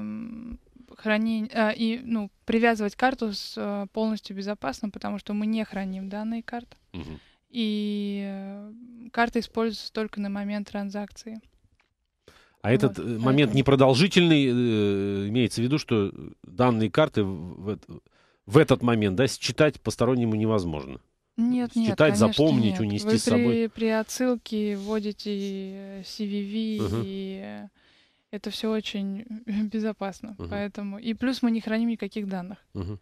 хранение э, а, и ну привязывать карту с, э, полностью безопасно, потому что мы не храним данные карт, угу. и э, карта используется только на момент транзакции. А вот. этот момент непродолжительный э, имеется в виду, что данные карты в, в, в этот момент, да, считать постороннему невозможно. Нет, нет, Считать, запомнить, нет. унести Вы с собой. При, при отсылке вводите э, CVV, угу. и э, это все очень безопасно. Угу. Поэтому... И плюс мы не храним никаких данных. Угу.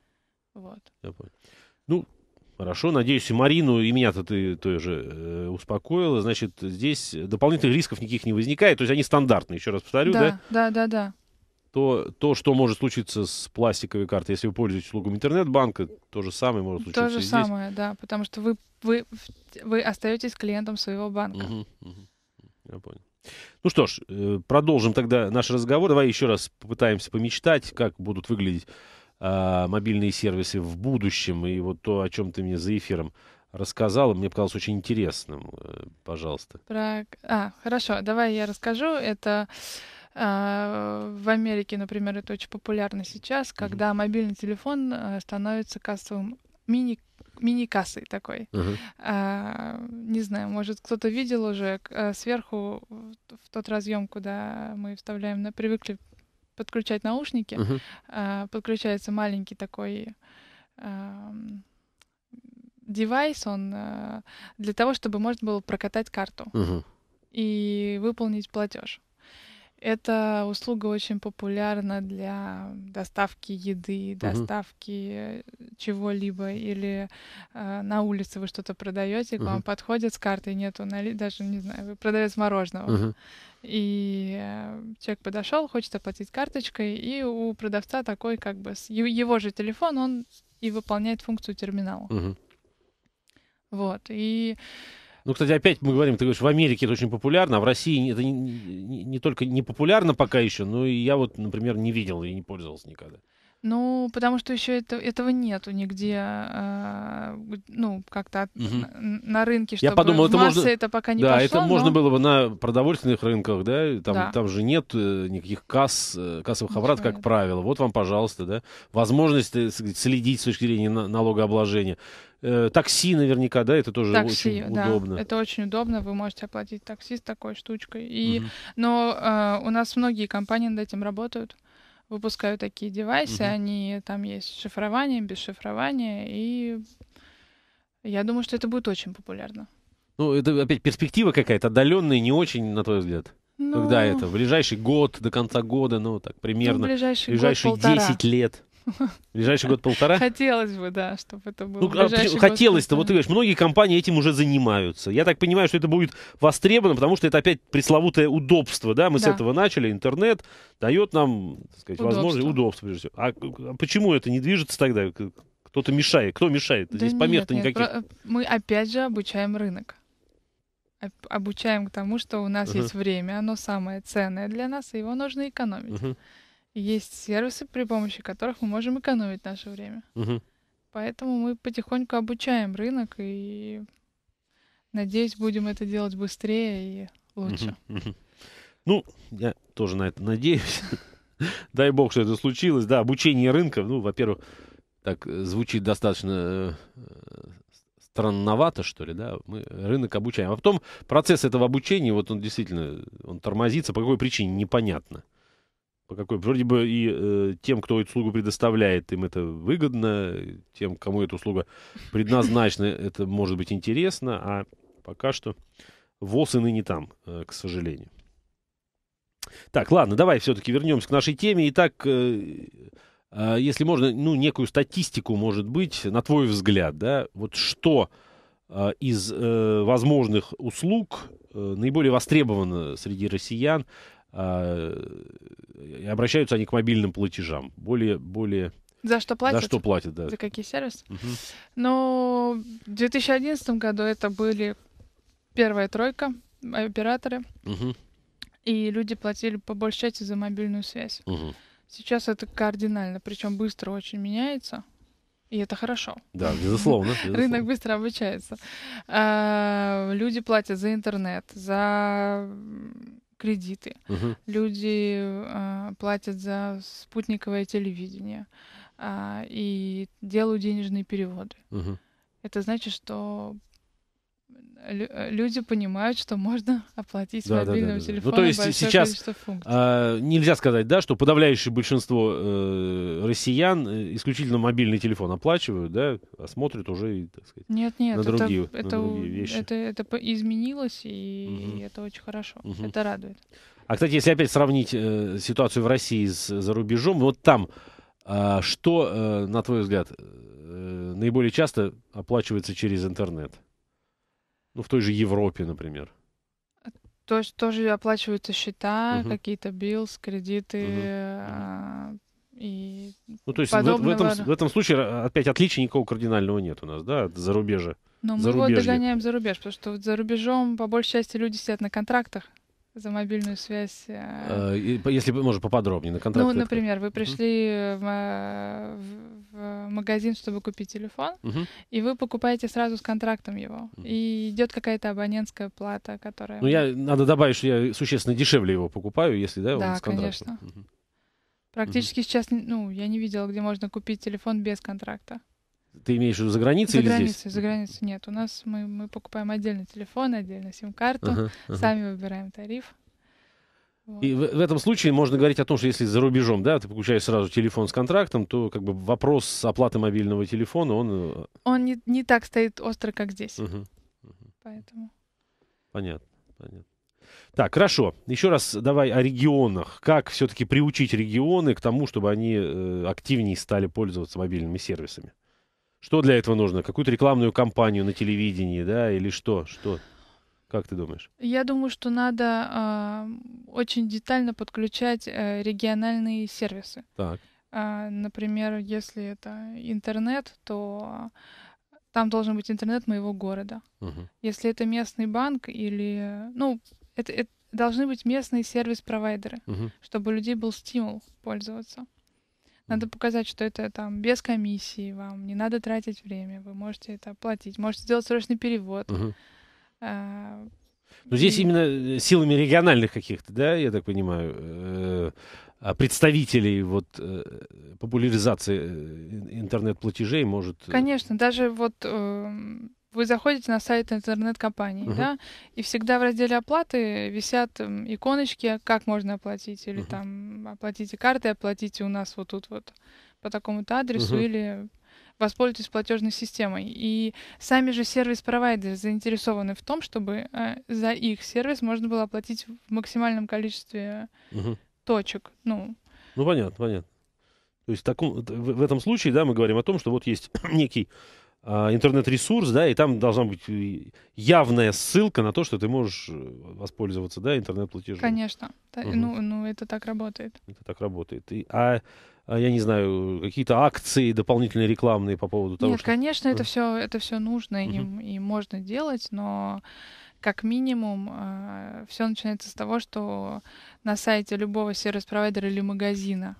Вот. Я понял. Ну, Хорошо, надеюсь, и Марину, и меня-то ты тоже э, успокоила. Значит, здесь дополнительных рисков никаких не возникает. То есть они стандартные, еще раз повторю, да? Да, да, да, да то, то, что может случиться с пластиковой картой, если вы пользуетесь услугами интернет-банка, то же самое может случиться То же здесь. самое, да, потому что вы, вы, вы остаетесь клиентом своего банка. Угу, угу. Я понял. Ну что ж, э, продолжим тогда наш разговор. Давай еще раз попытаемся помечтать, как будут выглядеть э, мобильные сервисы в будущем. И вот то, о чем ты мне за эфиром рассказал мне показалось очень интересным. Э, пожалуйста. Про... А, хорошо, давай я расскажу. Это а, в Америке, например, это очень популярно сейчас, когда мобильный телефон а, становится кассовым мини мини-кассой такой. Uh-huh. А, не знаю, может, кто-то видел уже а, сверху в тот разъем, куда мы вставляем, на, привыкли подключать наушники, uh-huh. а, подключается маленький такой а, девайс, он а, для того, чтобы можно было прокатать карту uh-huh. и выполнить платеж. Эта услуга очень популярна для доставки еды, доставки угу. чего-либо, или э, на улице вы что-то продаете, к угу. вам подходят с картой, нету, нали... даже не знаю, вы продавец мороженого. Угу. И э, человек подошел, хочет оплатить карточкой, и у продавца такой, как бы, его же телефон, он и выполняет функцию терминала. Угу. Вот. И ну, кстати, опять мы говорим, ты говоришь, в Америке это очень популярно, а в России это не, не, не только не популярно пока еще, но и я вот, например, не видел и не пользовался никогда. Ну, потому что еще это, этого нету нигде, э, ну, как-то угу. на, на рынке, чтобы Я подумал, это массы можно... это пока не да, пошло. Да, это но... можно было бы на продовольственных рынках, да, там, да. там же нет э, никаких касс, э, кассовых обрат, как нет. правило. Вот вам, пожалуйста, да, возможность э, следить с точки зрения налогообложения. Э, такси наверняка, да, это тоже такси, очень да, удобно. Это очень удобно, вы можете оплатить такси с такой штучкой. И, угу. Но э, у нас многие компании над этим работают, выпускают такие девайсы, угу. они там есть с шифрованием, без шифрования, и я думаю, что это будет очень популярно. Ну, это опять перспектива какая-то отдаленная, не очень, на твой взгляд. Ну, Когда это? В ближайший год, до конца года, ну, так ну, примерно. Ну, ближайший ближайшие год, 10 полтора. лет. Ближайший год-полтора? Хотелось бы, да, чтобы это было. Ну, а хотелось-то, вот ты говоришь, многие компании этим уже занимаются. Я так понимаю, что это будет востребовано, потому что это опять пресловутое удобство, да, мы да. с этого начали, интернет дает нам, так сказать, возможность, удобство, прежде всего. А, а почему это не движется тогда? Кто-то мешает, кто мешает? Да Здесь помех-то никаких. Про... Э, мы опять же обучаем рынок обучаем к тому, что у нас uh-huh. есть время, оно самое ценное для нас, и его нужно экономить. Uh-huh. Есть сервисы, при помощи которых мы можем экономить наше время. Угу. Поэтому мы потихоньку обучаем рынок и, надеюсь, будем это делать быстрее и лучше. Угу, Ну, я тоже на это надеюсь. Дай бог, что это случилось. Да, обучение рынка, ну, во-первых, так э, звучит достаточно э, э, странновато, что ли, да, мы рынок обучаем. А потом процесс этого обучения, вот он действительно, он тормозится, по какой причине, непонятно. По какой? Вроде бы и э, тем, кто эту услугу предоставляет, им это выгодно, тем, кому эта услуга предназначена, это может быть интересно, а пока что ВОЗ и ныне там, э, к сожалению. Так, ладно, давай все-таки вернемся к нашей теме. Итак, э, э, если можно, ну, некую статистику, может быть, на твой взгляд, да, вот что э, из э, возможных услуг э, наиболее востребовано среди россиян а, обращаются они к мобильным платежам. Более, более за что платят? За что платят, да. За какие сервисы? Угу. Ну, в 2011 году это были первая тройка, операторы. Угу. И люди платили по большей части за мобильную связь. Угу. Сейчас это кардинально, причем быстро очень меняется. И это хорошо. Да, безусловно. безусловно. Рынок быстро обучается. А, люди платят за интернет, за кредиты, угу. люди э, платят за спутниковое телевидение э, и делают денежные переводы. Угу. Это значит, что Э, люди понимают, что можно оплатить да, мобильным да, да, телефоном ну, то есть большое сейчас, А, нельзя сказать, да, что подавляющее большинство э, россиян э, исключительно мобильный телефон оплачивают, да, а смотрят уже, так сказать, нет, нет, на, другие, это, на другие вещи. Это, это, это изменилось, и угу. это очень хорошо, угу. это радует. А, кстати, если опять сравнить э, ситуацию в России с за рубежом, вот там э, что, э, на твой взгляд, э, наиболее часто оплачивается через интернет? — ну, в той же Европе, например. То есть тоже оплачиваются счета, угу. какие-то билс, кредиты. Угу. А, и ну, то есть подобного... в, в, этом, в этом случае а, опять отличия никакого кардинального нет у нас, да, от зарубежа. Но ну, мы его догоняем за рубеж, потому что вот за рубежом по большей части люди сидят на контрактах за мобильную связь. Э, э, если можно поподробнее на контракт. Ну, например, вы пришли uh -huh. в, в магазин, чтобы купить телефон, uh -huh. и вы покупаете сразу с контрактом его, uh -huh. и идет какая-то абонентская плата, которая. Ну я надо добавить, что я существенно дешевле его покупаю, если да, он да, с контрактом. конечно. Практически сейчас, ну, я не видела, где можно купить телефон без контракта. Ты имеешь в виду за границей за или границей, здесь? За границей нет. У нас мы, мы покупаем отдельно телефон, отдельно сим-карту, ага, ага. сами выбираем тариф. Вот. И в, в этом случае можно говорить о том, что если за рубежом, да, ты получаешь сразу телефон с контрактом, то как бы вопрос оплаты мобильного телефона, он... Э, он не, не так стоит остро, как здесь. Угу. угу. Поэтому... Понятно, понятно. Так, хорошо. Еще раз давай о регионах. Как все-таки приучить регионы к тому, чтобы они э, активнее стали пользоваться мобильными сервисами? Что для этого нужно? Какую-то рекламную кампанию на телевидении, да, или что? Что? Как ты думаешь? Я думаю, что надо э, очень детально подключать э, региональные сервисы. Так. Э, например, если это интернет, то там должен быть интернет моего города. Угу. Если это местный банк или, ну, это, это должны быть местные сервис-провайдеры, угу. чтобы у людей был стимул пользоваться. Надо показать, что это там без комиссии, вам не надо тратить время, вы можете это оплатить, можете сделать срочный перевод. Угу. ну, здесь именно э, силами региональных каких-то, да, я так понимаю, э, а представителей вот э, популяризации интернет-платежей может... Конечно, даже вот эм, вы заходите на сайт интернет-компании, uh-huh. да, и всегда в разделе оплаты висят иконочки, как можно оплатить, или uh-huh. там оплатите картой, оплатите у нас вот тут вот по такому-то адресу, uh-huh. или воспользуйтесь платежной системой. И сами же сервис-провайдеры заинтересованы в том, чтобы э, за их сервис можно было оплатить в максимальном количестве uh-huh. точек. Ну, ну понятно, понятно. То есть в, таком, в этом случае, да, мы говорим о том, что вот есть некий а, интернет-ресурс, да, и там должна быть явная ссылка на то, что ты можешь э, воспользоваться, да, интернет-платежом. Конечно. Угу. Ну, ну, это так работает. Это так работает. И, а, а я не знаю, какие-то акции дополнительные рекламные по поводу того, Нет, что... конечно, это все, это все нужно угу. и, и можно делать, но как минимум э, а, все начинается с того, что на сайте любого сервис-провайдера или магазина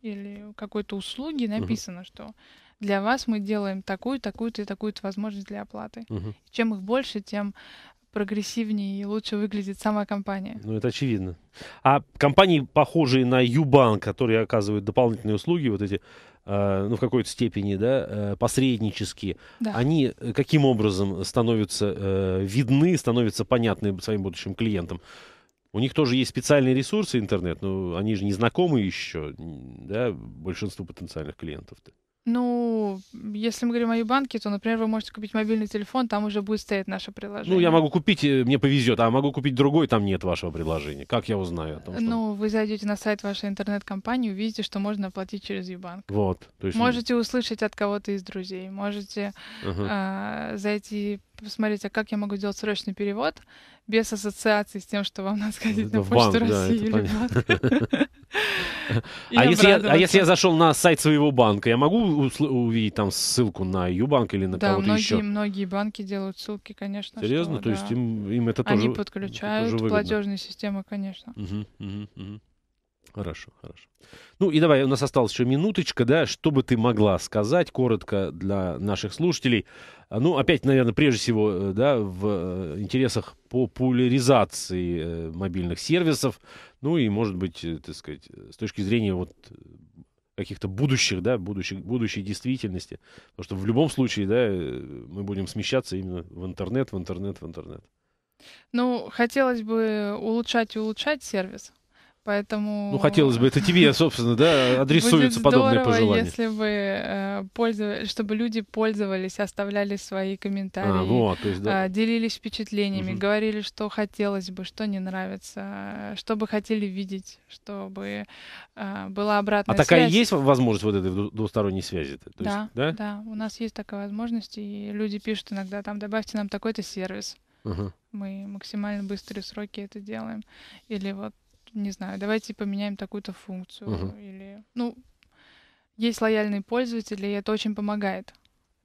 или какой-то услуги написано, угу. что для вас мы делаем такую, такую-то и такую-то возможность для оплаты. Угу. Чем их больше, тем прогрессивнее и лучше выглядит сама компания. Ну, это очевидно. А компании, похожие на Юбанк, которые оказывают дополнительные услуги, вот эти, э, ну, в какой-то степени, да, э, посреднические, да. они э, каким образом становятся э, видны, становятся понятны своим будущим клиентам? У них тоже есть специальные ресурсы интернет, но они же не знакомы еще, да, большинству потенциальных клиентов-то. Ну, если мы говорим о Юбанке, то, например, вы можете купить мобильный телефон, там уже будет стоять наше приложение. Ну, я могу купить, э, мне повезет, а могу купить другой, там нет вашего приложения. Как я узнаю? О том, что... Ну, вы зайдете на сайт вашей интернет-компании, увидите, что можно оплатить через Юбанк. Вот. То есть... Можете услышать от кого-то из друзей, можете uh-huh. э, зайти посмотреть, а как я могу сделать срочный перевод без ассоциации с тем, что вам надо ну, сходить на почту России да, или а если, я, а если я зашел на сайт своего банка, я могу увидеть там ссылку на Юбанк или на да, кого-то еще? Да, многие банки делают ссылки, конечно. Серьезно? То есть им, это тоже Они подключают тоже платежные системы, конечно. Хорошо, хорошо. Ну и давай, у нас осталась еще минуточка, да, что бы ты могла сказать коротко для наших слушателей. А, ну, опять, наверное, прежде всего, э, да, в э, интересах популяризации э, мобильных сервисов, ну и, может быть, так сказать, с точки зрения вот каких-то будущих, да, будущих, будущей действительности. Потому что в любом случае, да, мы будем смещаться именно в интернет, в интернет, в интернет. Ну, хотелось бы улучшать и улучшать сервис. Поэтому... Ну, хотелось бы, это тебе, собственно, да, адресуется подобное пожелание. если бы э, чтобы люди пользовались, оставляли свои комментарии, а, а, делились впечатлениями, говорили, что хотелось бы, что не нравится, что бы хотели видеть, чтобы э, была обратная а связь. А такая есть возможность вот этой двусторонней связи? да, да, у нас есть такая возможность, и люди пишут иногда, там, добавьте нам такой-то сервис. Мы максимально быстрые сроки это делаем. Или вот не знаю, давайте поменяем такую-то функцию. Угу. Или, ну, есть лояльные пользователи, и это очень помогает.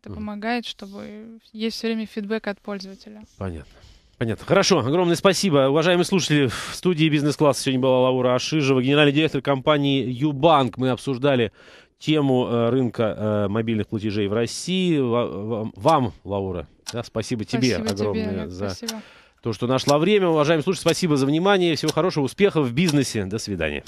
Это угу. помогает, чтобы есть все время фидбэк от пользователя. Понятно. Понятно. Хорошо. Огромное спасибо. Уважаемые слушатели, в студии бизнес-класс сегодня была Лаура Ашижева, генеральный директор компании Юбанк. Мы обсуждали тему э, рынка э, мобильных платежей в России. Вам, Лаура, да, спасибо, спасибо тебе огромное тебе, за... Спасибо то, что нашла время. Уважаемые слушатели, спасибо за внимание. Всего хорошего, успехов в бизнесе. До свидания.